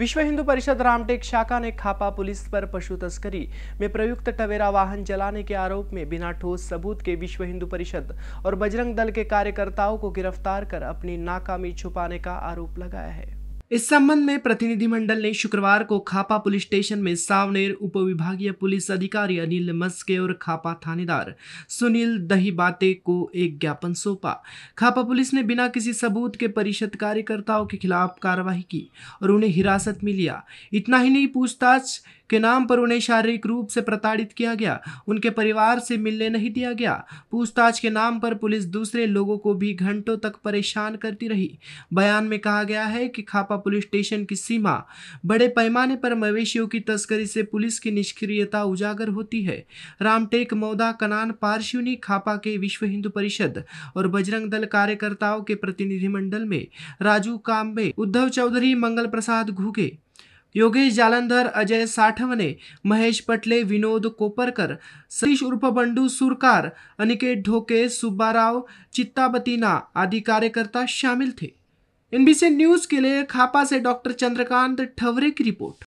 विश्व हिंदू परिषद रामटेक शाखा ने खापा पुलिस पर पशु तस्करी में प्रयुक्त टवेरा वाहन जलाने के आरोप में बिना ठोस सबूत के विश्व हिंदू परिषद और बजरंग दल के कार्यकर्ताओं को गिरफ्तार कर अपनी नाकामी छुपाने का आरोप लगाया है इस संबंध में प्रतिनिधिमंडल ने शुक्रवार को खापा पुलिस स्टेशन में सावनेर उप विभागीय पुलिस अधिकारी अनिल मस्के और खापा थानेदार सुनील दहीबाते को एक ज्ञापन सौंपा खापा पुलिस ने बिना किसी सबूत के परिषद कार्यकर्ताओं के खिलाफ कार्रवाई की और उन्हें हिरासत में लिया इतना ही नहीं पूछताछ के नाम पर उन्हें शारीरिक रूप से प्रताड़ित किया गया उनके परिवार से मिलने नहीं दिया गया पूछताछ के नाम पर पुलिस दूसरे लोगों को भी घंटों तक परेशान करती रही बयान में कहा गया है कि खापा पुलिस स्टेशन की सीमा बड़े पैमाने पर मवेशियों की तस्करी से पुलिस की निष्क्रियता उजागर होती है रामटेक मौदा कनान पार्शिवनी खापा के विश्व हिंदू परिषद और बजरंग दल कार्यकर्ताओं के प्रतिनिधिमंडल में राजू काम्बे उद्धव चौधरी मंगल प्रसाद घुगे योगेश जालंधर अजय साठवने महेश पटले विनोद कोपरकर सतीश उर्फ बंडू सुरकार अनिकेत ढोके सुब्बाराव चित्ताबतीना आदि कार्यकर्ता शामिल थे एनबीसी न्यूज के लिए खापा से डॉक्टर चंद्रकांत ठवरे की रिपोर्ट